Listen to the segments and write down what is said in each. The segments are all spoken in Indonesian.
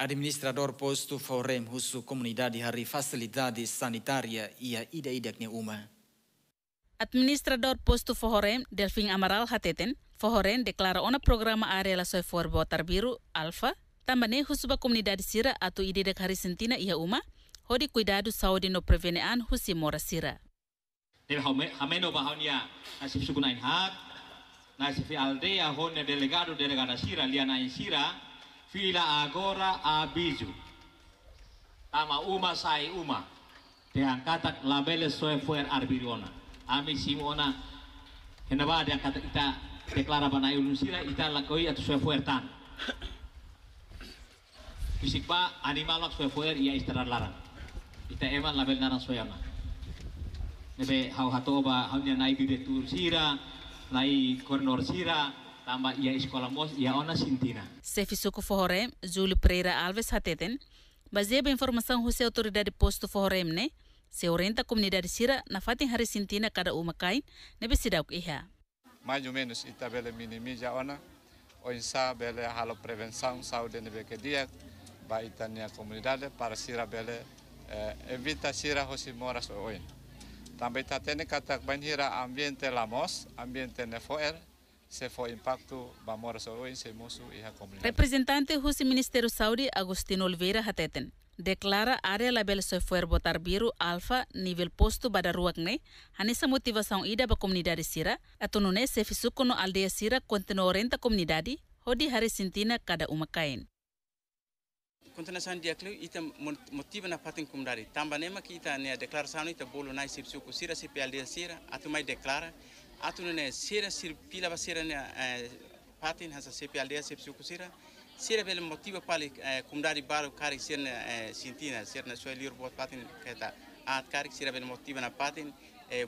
Administrador posto forem husu comunidade hari facilidade sanitária ia ida ideknya uma. Administrador posto forem Delfin Amaral Hateten, forem declara ona programa área soi for botar biru alfa, tambane husuba comunidade sira atu ididek hari sentina ia uma, hodi cuidado saudi no prevenean husi mora sira. Nil hameno bahonia nasib sukunain hat, nasib aldea hone delegado delegada sira liana sira, fila agora abiju tama uma sai uma te angkata labele soe arbiriona ami simona kenapa de angkata ita deklara bana ilusira ita lakoi atu soe tan fisik ba animal lak ia istirahat larang ita emang label narang soyana nebe hau hatoba hau nya nai bidetur sira naik kornor sira tamba ia iskola mos ia ona sintina. suku Fohore, Júlio Pereira Alves Hateten, baseada informação José Autoridade Posto Forrem, né? Se orienta komunidade Sira na fatin hari sintina kada uma kain, nebe sidauk iha. Mais ou menos ita bele ja ona, insa bele halo prevenção saúde nebe que dia, ba itania komunidade para Sira bele eh, evita Sira hosi moras oin. Também está tendo katak banhira ambiente lamos, ambiente nefoer, se foi impacto, vamos resolver se moço e Representante Husi Ministério Saudi Agostino Oliveira Hateten. Declara area label se for botar biru alfa nivel posto bada ne hanisa motivação ida ba comunidade sira, atunune se fisuko aldea sira continua orienta comunidade, hodi hari sintina kada umakain. Kontena san dia kleu ita motiva na patin comunidade. Tamba nema ki ita ne declaração ita bolo na sipsuko sira se aldea sira, atumai declara atunene eh, sera sir pila basera ne eh, patin hasa sepi aldea sepi sukusira sera bel motivo pali eh, kumdari baro kari sera sintina sera na bot patin keta at kari sera bel motivo na patin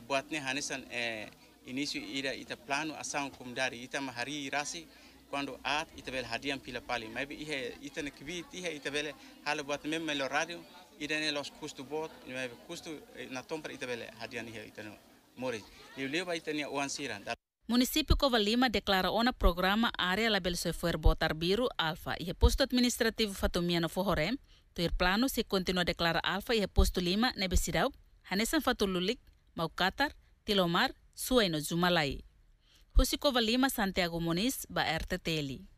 buatne hanesan inicio ira ita plano asan kumdari ita mahari rasi cuando at ita bel pila pali maybe ihe ita ne kibit ihe ita bel halo buat mem radio ira ne los kustu bot maybe kustu na tomper ita bel hadian ihe Mori. Eu levo aí tenia o ansira. Município Covalima na programa Área Label Software Botar Biru Alfa e posto administrativo Fatumiano Fohorem. Tuir plano se continua declara Alfa e posto Lima Nebesidau, Hanesan Fatululik, Maukatar, Tilomar, Sueno Jumalai. Husi Covalima Santiago Muniz, ba RTTLI.